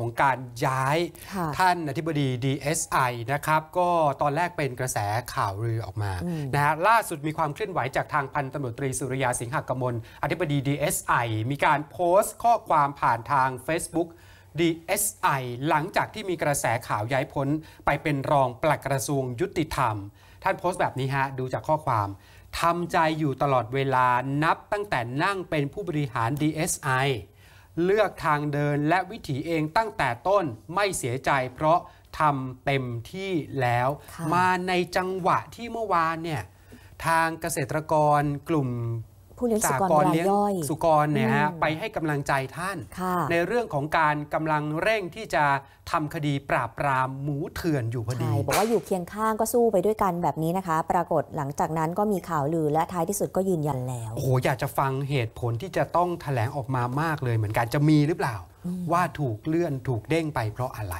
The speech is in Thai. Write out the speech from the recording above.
ของการย้ายท่านอธิบดี DSI นะครับ ก็ตอนแรกเป็นกระแสข่าวลือออกมานะฮะล่าสุดมีความเคลื่อนไหวจากทางพันตำรวจตรีสุริยาสิงหกมล อธิบดี DSI มีการโพสต์ข้อความผ่านทาง Facebook DSI หลังจากที่มีกระแสข่าวย้ายพ้น ไปเป็นรองปลัดกระทรวงยุติธรรม ท่านโพสต์แบบนี้ฮะ ดูจากข้อความทำใจอยู่ตลอดเวลานับตั้งแต่นั่งเป็นผู้บริหาร DSI เลือกทางเดินและวิถีเองตั้งแต่ต้นไม่เสียใจ เพราะทำเต็มที่แล้ว มาในจังหวะที่เมื่อวานเนี่ยทางเกษตรกรกลุ่มผู้เลี้ยงสุกรเลี้ยงสุกรเนี่ยฮะไปให้กำลังใจท่าน ในเรื่องของการกำลังเร่งที่จะทำคดีปราบปรามหมูเถื่อนอยู่พอดีบอกว่าอยู่เคียงข้างก็สู้ไปด้วยกันแบบนี้นะคะ ปรากฏหลังจากนั้นก็มีข่าวลือและท้ายที่สุดก็ยืนยันแล้วโอ้โหอยากจะฟังเหตุผลที่จะต้องแถลงออกมามากเลย เหมือนกันจะมีหรือเปล่าว่าถูกเลื่อนถูกเด้งไปเพราะอะไร